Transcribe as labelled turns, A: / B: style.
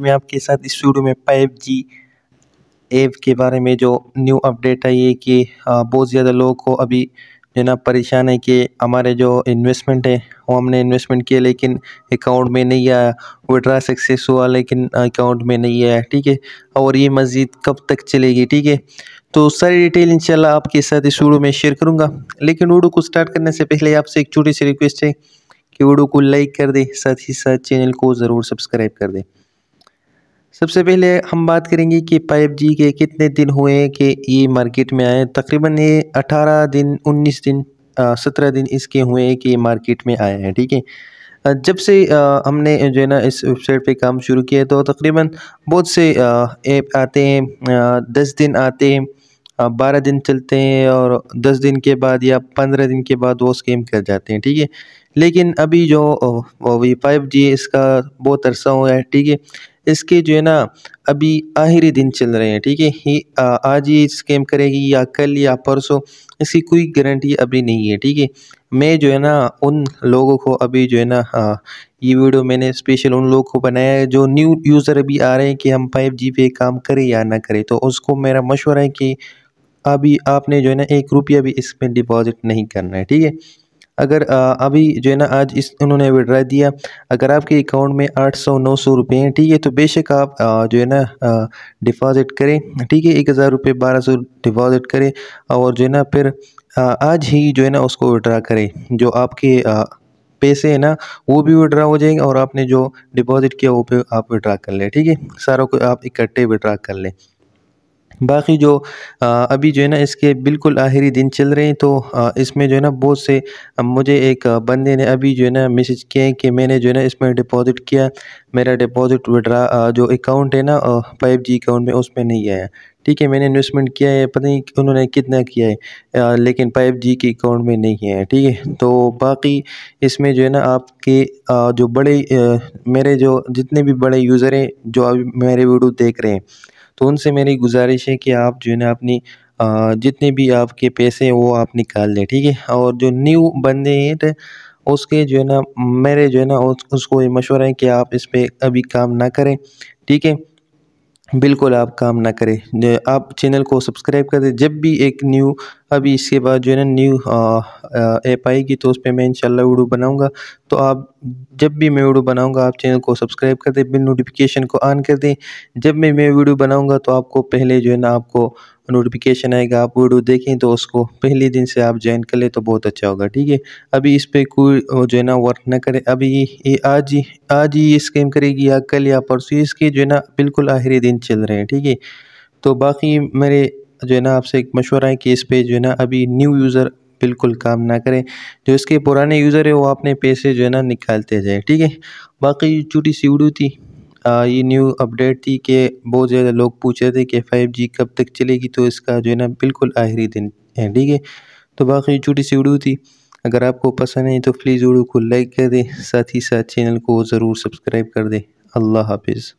A: मैं आपके साथ इस वीडियो में फाइव जी ऐप के बारे में जो न्यू अपडेट आई है कि बहुत ज़्यादा लोगों को अभी जो ना परेशान है कि हमारे जो इन्वेस्टमेंट है वो हमने इन्वेस्टमेंट किया लेकिन अकाउंट में नहीं आया विड्रा सक्सेस हुआ लेकिन अकाउंट में नहीं आया ठीक है और ये मज़ीद कब तक चलेगी ठीक है तो सारी डिटेल इंशाल्लाह आपके साथ इस वीडियो में शेयर करूँगा लेकिन वीडियो को स्टार्ट करने से पहले आपसे एक छोटी सी रिक्वेस्ट है कि वीडियो को लाइक कर दें साथ ही साथ चैनल को ज़रूर सब्सक्राइब कर दें सबसे पहले हम बात करेंगे कि फाइव जी के कितने दिन हुए कि ये मार्केट में आए तकरीबन ये 18 दिन 19 दिन सत्रह दिन इसके हुए हैं कि ये मार्केट में आए हैं ठीक है जब से हमने जो है ना इस वेबसाइट पे काम शुरू किया तो तकरीबन बहुत से ऐप आते हैं दस दिन आते हैं बारह दिन चलते हैं और दस दिन के बाद या पंद्रह दिन के बाद वो स्कीम कर जाते हैं ठीक है लेकिन अभी जो वी फाइव जी इसका बहुत अरसा हुआ है ठीक है इसके जो है ना अभी आखिरी दिन चल रहे हैं ठीक है ही आज ये स्कैम करेगी या कल या परसों इसकी कोई गारंटी अभी नहीं है ठीक है मैं जो है ना उन लोगों को अभी जो है ना हाँ ये वीडियो मैंने स्पेशल उन लोगों को बनाया है जो न्यू यूज़र अभी आ रहे हैं कि हम फाइव जी पे काम करें या ना करें तो उसको मेरा मशवरा है कि अभी आपने जो है ना एक रुपया भी इसमें डिपॉजिट नहीं करना है ठीक है अगर अभी जो है ना आज इस उन्होंने विड्रा दिया अगर आपके अकाउंट में आठ सौ नौ सौ रुपये हैं ठीक है तो बेशक आप जो है ना डिपॉज़िट करें ठीक है एक हज़ार रुपये बारह सौ डिपॉज़िट करें और जो है ना फिर आज ही जो है ना उसको विड्रा करें जो आपके पैसे हैं ना वो भी विड्रा हो जाएंगे और आपने जो डिपॉजिट किया वो पे आप विड्रा कर लें ठीक है सारों को आप इकट्ठे विड्रा कर लें बाकी जो अभी जो है ना इसके बिल्कुल आखिरी दिन चल रहे हैं तो इसमें जो है ना बहुत से मुझे एक बंदे ने अभी जो है ना मैसेज किए हैं कि मैंने जो है ना इसमें डिपॉजिट किया मेरा डिपॉजिट विड्रा जो अकाउंट है ना फाइव जी अकाउंट में उसमें नहीं आया ठीक है मैंने इन्वेस्टमेंट किया है पता नहीं उन्होंने कितना किया है आ, लेकिन फाइव जी के अकाउंट में नहीं है ठीक है तो बाकी इसमें जो है ना आपके आ, जो बड़े आ, मेरे जो जितने भी बड़े यूज़र हैं जो अभी मेरे वीडियो देख रहे हैं तो उनसे मेरी गुजारिश है कि आप जो है ना अपनी जितने भी आपके पैसे हैं वो आप निकाल लें ठीक है और जो न्यू बंदे हैं तो उसके जो है ना मेरे जो है ना उस, उसको ये मशवरा है कि आप इस पर अभी काम ना करें ठीक है बिल्कुल आप काम ना करें आप चैनल को सब्सक्राइब कर दें जब भी एक न्यू अभी इसके बाद जो है ना न्यू ऐप आएगी तो उस पर मैं इंशाल्लाह वीडियो बनाऊंगा तो आप जब भी मैं वीडियो बनाऊंगा आप चैनल को सब्सक्राइब कर दें बिल नोटिफिकेशन को ऑन कर दें जब भी मैं वीडियो बनाऊंगा तो आपको पहले जो है ना आपको नोटिफिकेशन आएगा आप वीडियो देखें तो उसको पहले दिन से आप ज्वाइन कर लें तो बहुत अच्छा होगा ठीक है अभी इस पर कोई जो है ना वर्क ना करें अभी ये आज ही आज ही ये स्कीम करेगी या कल या परसों इसके जो है ना बिल्कुल आखिरी दिन चल रहे हैं ठीक है तो बाकी मेरे जो है ना आपसे एक मशवरा है कि इस पर जो है ना अभी न्यू यूज़र बिल्कुल काम ना करें जो इसके पुराने यूज़र है वो अपने पैसे जो है ना निकालते जाए ठीक है बाकी छोटी सी उड़ू थी आ, ये न्यू अपडेट थी कि बहुत ज़्यादा लोग पूछ रहे थे कि फाइव जी कब तक चलेगी तो इसका जो है ना बिल्कुल आखिरी दिन है ठीक है तो बाकी छोटी सी उड़ू थी अगर आपको पसंद है तो प्लीज़ उडू को लाइक कर दें साथ ही साथ चैनल को ज़रूर सब्सक्राइब कर दें अल्लाह हाफिज़